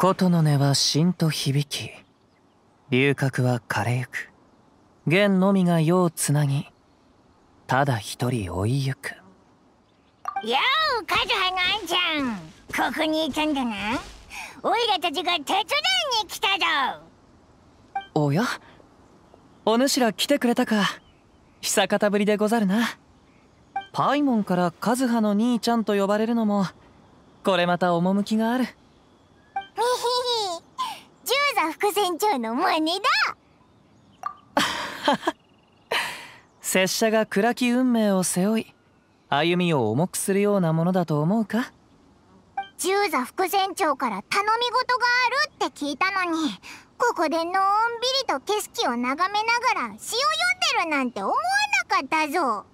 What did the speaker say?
琴の音はしんと響き龍角は枯れゆく弦のみが世をつなぎただ一人追いゆくやおカズハのあんちゃんここにいたんだなオイラたちが手伝いに来たぞおやお主ら来てくれたか久方ぶりでござるなパイモンからカズハの兄ちゃんと呼ばれるのもこれまた趣がある副船長の真似だ拙者が暗き運命を背負い歩みを重くするようなものだと思うかー座副船長から頼み事があるって聞いたのにここでのんびりと景色を眺めながら詩を読んでるなんて思わなかったぞ